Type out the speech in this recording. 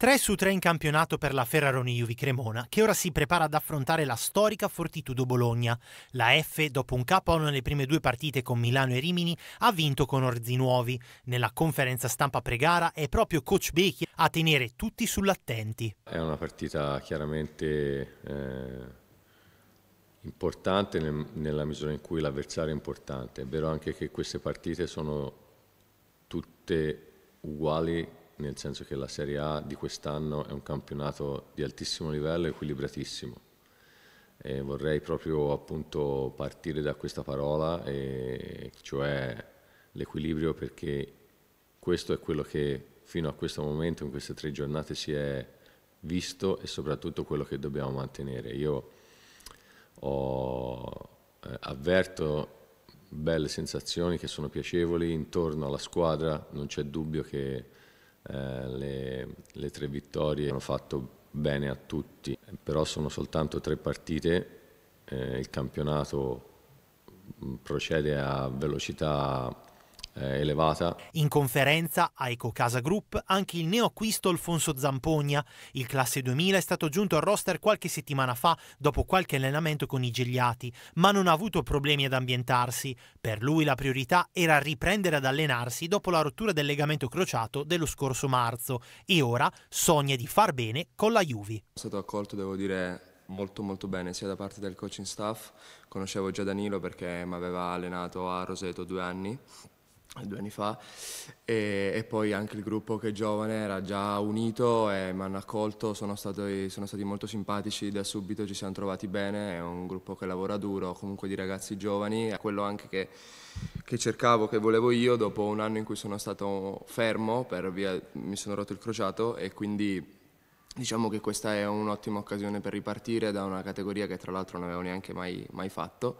3 su 3 in campionato per la Ferraroni Juvi Cremona, che ora si prepara ad affrontare la storica Fortitudo Bologna. La F, dopo un capo nelle prime due partite con Milano e Rimini, ha vinto con Orzi Nuovi. Nella conferenza stampa pregara è proprio coach Becchi a tenere tutti sull'attenti. È una partita chiaramente eh, importante nel, nella misura in cui l'avversario è importante. È vero anche che queste partite sono tutte uguali nel senso che la Serie A di quest'anno è un campionato di altissimo livello equilibratissimo. E vorrei proprio appunto partire da questa parola, cioè l'equilibrio, perché questo è quello che fino a questo momento, in queste tre giornate, si è visto e soprattutto quello che dobbiamo mantenere. Io ho, eh, avverto belle sensazioni che sono piacevoli intorno alla squadra, non c'è dubbio che eh, le, le, tre vittorie hanno fatto bene a tutti, però sono soltanto tre partite, eh, il campionato mm, procede a velocità eh, elevata. In conferenza a Ecocasa Group anche il neoacquisto Alfonso Zampogna. Il classe 2000 è stato giunto al roster qualche settimana fa dopo qualche allenamento con i Gigliati, ma non ha avuto problemi ad ambientarsi. Per lui la priorità era riprendere ad allenarsi dopo la rottura del legamento crociato dello scorso marzo e ora sogna di far bene con la Juve. È stato accolto, devo dire, molto molto bene sia da parte del coaching staff, conoscevo già Danilo perché mi aveva allenato a Roseto due anni due anni fa e, e, poi anche il gruppo che è giovane era già unito e mi hanno accolto, sono stati, sono stati, molto simpatici da subito, ci siamo trovati bene, è un gruppo che lavora duro, comunque di ragazzi giovani, è quello anche che, che, cercavo, che volevo io dopo un anno in cui sono stato fermo per via, mi sono rotto il crociato e quindi diciamo che questa è un'ottima occasione per ripartire da una categoria che tra l'altro non avevo neanche mai, mai fatto